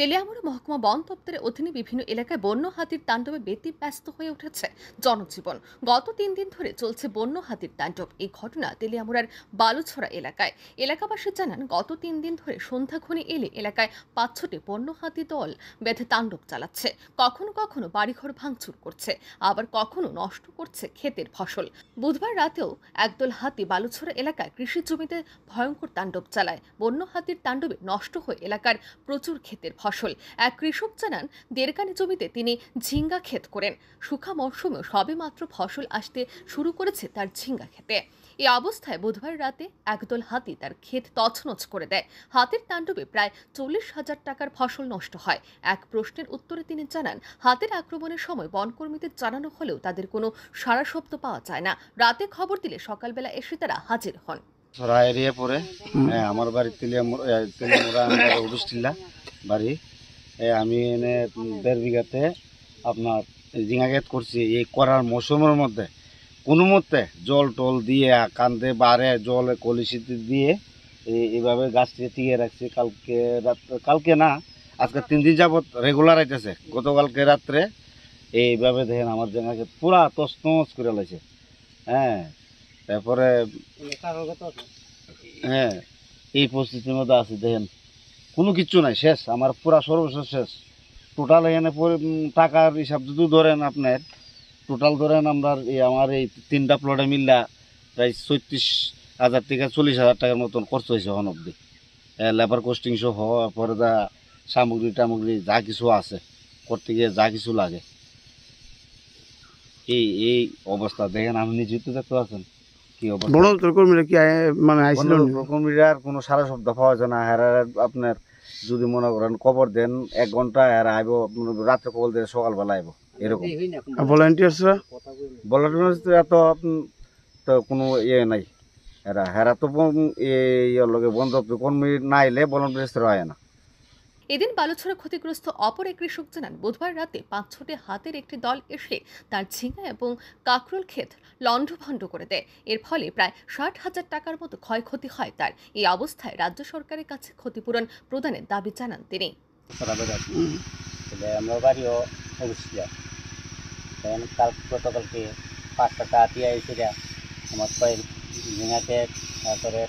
তেলিয়ামুড়া মহকুমা বন দপ্তরের অধীনে বিভিন্ন এলাকায় বন্য হাতির তাণ্ডবে ব্যতিব্যস্ত হয়ে উঠেছে জনজীবন গত তিন দিন ধরে চলছে বন্য হাতির তাণ্ডব এই ঘটনা তেলিয়ামুড়ার বালুছড়া এলাকায় এলাকাবাসী জানান গত তিন দিন ধরে সন্ধ্যাক্ষণে এলে এলাকায় পাঁচ ছটি বন্য হাতি দল বেঁধে তাণ্ডব চালাচ্ছে কখনো কখনো বাড়িঘর ভাঙচুর করছে আবার কখনো নষ্ট করছে ক্ষেতের ফসল বুধবার রাতেও একদল হাতি বালুছড়া এলাকায় কৃষি জমিতে ভয়ঙ্কর তাণ্ডব চালায় বন্য হাতির তাণ্ডবে নষ্ট হয়ে এলাকার প্রচুর ক্ষেতের ফসল ফসল এক কৃষক জানান দেড়কানি জমিতে তিনি ঝিঙ্গা ক্ষেত করেন সুখা মরশুমেও সবে মাত্র ফসল আসতে শুরু করেছে তার ঝিঙ্গা খেতে এই অবস্থায় বুধবার রাতে একদল হাতি তার ক্ষেত তছনছ করে দেয় হাতির তাণ্ডবে প্রায় চল্লিশ হাজার টাকার ফসল নষ্ট হয় এক প্রশ্নের উত্তরে তিনি জানান হাতির আক্রমণের সময় বনকর্মীদের জানানো হলেও তাদের কোনো সারা শব্দ পাওয়া যায় না রাতে খবর দিলে সকালবেলা এসে তারা হাজির হন সরা এরিয়া পরে হ্যাঁ, আমার বাড়ি তেলিয়া মোড়া অফিস বাড়ি আমি এনে দেড় বিঘাতে আপনার গেত করছি এই করার মৌসুমের মধ্যে কোনো মতে জল টল দিয়ে কান্দে বারে জলে কলিসিতে দিয়ে এইভাবে গাছটি টিকিয়ে রাখছি কালকে রাত্রে কালকে না আজকে তিন দিন যাবত রেগুলার আইতেছে গতকালকে রাত্রে এইভাবে দেখেন আমার গেত পুরা তসনস করে লাইছে হ্যাঁ তারপরে মানে হ্যাঁ এই পরিস্থিতির মধ্যে আছে দেখেন কোনো কিচ্ছু নাই শেষ আমার পুরা সর্বশেষ শেষ টোটাল এখানে টাকার হিসাব যদি ধরেন আপনার টোটাল ধরেন আমরা এই আমার এই তিনটা প্লটে মিললা প্রায় ছত্রিশ হাজার থেকে চল্লিশ হাজার টাকার মতন খরচ হয়েছে হন অব্দি লেবার কোস্টিং সহ পরে যা সামগ্রী টামগ্রী যা কিছু আছে করতে গিয়ে যা কিছু লাগে এই এই অবস্থা দেখেন আপনি নিজেই তো দেখতে পাচ্ছেন কি অবস্থা বড় কি মানে আইছিল আর কোনো সারা শব্দ পাওয়া না হেরা আপনার যদি মনে করেন কবর দেন এক ঘন্টা হেরা আইব রাত্রে খবর দেন সকালবেলা আইব এরকম ভলান্টিয়ার্সরা ভলান্টিয়ার্সরা তো তো কোনো ইয়ে নাই হেরা হেরা তো এই লগে বন্ধ কর্মী না এলে ভলান্টিয়ার্সরা হয় না এদিন বালুছড়া ক্ষতিগ্রস্ত অপর এক কৃষক জানান বুধবার রাতে পাঁচ ছটে হাতের একটি দল এসে তার ঝিঙা এবং কাকরুল ক্ষেত লণ্ডভণ্ড করে দেয় এর ফলে প্রায় ষাট হাজার টাকার মতো ক্ষয়ক্ষতি হয় তার এই অবস্থায় রাজ্য সরকারের কাছে ক্ষতিপূরণ প্রদানের দাবি জানান তিনি তারপরে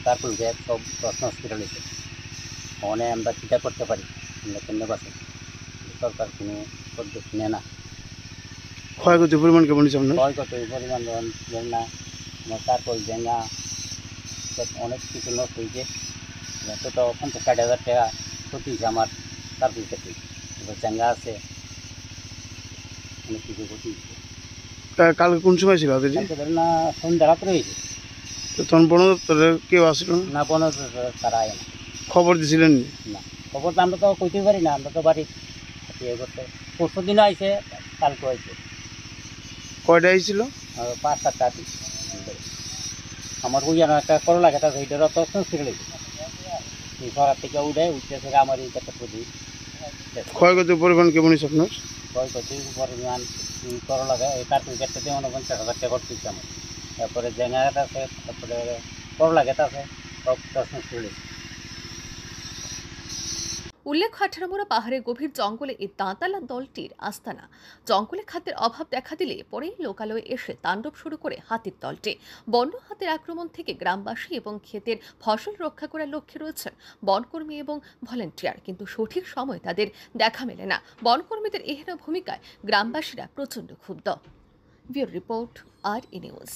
তারপর সব প্রশ্ন হসপিটাল হয়েছে ওখানে আমরা চিন্তা করতে পারি আমরা কেন্দ্র সরকার কোনো পদক্ষেপ নেয় না ক্ষয়ক্ষতির পরিমাণ কেমন ক্ষয়ক্ষতির পরিমাণ না তারপর জেঙ্গা অনেক কিছু নষ্ট হয়েছে তো পঞ্চাশ ষাট হাজার টাকা ক্ষতি হয়েছে আমার তারপর ক্ষতি এবার আছে অনেক কিছু ক্ষতি হয়েছে কালকে কোন সময় ছিল না সন্ধ্যা রাত্রে হয়েছে তো তখন বন দপ্তরের কেউ আসলো না বন দপ্তরের তারা খবর দিয়েছিলেন না খবর তো আমরা তো কইতে পারি না আমরা তো বাড়ি ইয়ে করতে পরশু দিন আইসে কালকে আইসে কয়টা আইছিল পাঁচ সাতটা আমার ওই জানা একটা করলা খেতা সেইটার অত ছিঁড়ে লেগেছে সরার থেকে উঠে উঠতে থেকে আমার এই একটা প্রদীপ ক্ষয়ক্ষতির পরিমাণ কেমন হয়েছে আপনার ক্ষয়ক্ষতির পরিমাণ করো লাগে এই কাঠ উইকেটটাতে মনে করেন চার হাজার টাকা করতেছে আমার তারপরে জেঙ্গা গাছ আছে তারপরে করলা গাছ আছে সব চশমা ছিঁড়ে উল্লেখ্য আঠারোমোড়া পাহাড়ের গভীর জঙ্গলে এই দাঁতালা দলটির আস্তানা জঙ্গলে খাদ্যের অভাব দেখা দিলে পরেই লোকালয়ে এসে তাণ্ডব শুরু করে হাতির দলটি বন্য হাতির আক্রমণ থেকে গ্রামবাসী এবং ক্ষেতের ফসল রক্ষা করার লক্ষ্যে রয়েছেন বনকর্মী এবং ভলেন্টিয়ার কিন্তু সঠিক সময় তাদের দেখা মেলে না বনকর্মীদের এহেন ভূমিকায় গ্রামবাসীরা প্রচণ্ড ক্ষুব্ধ রিপোর্ট আর ই নিউজ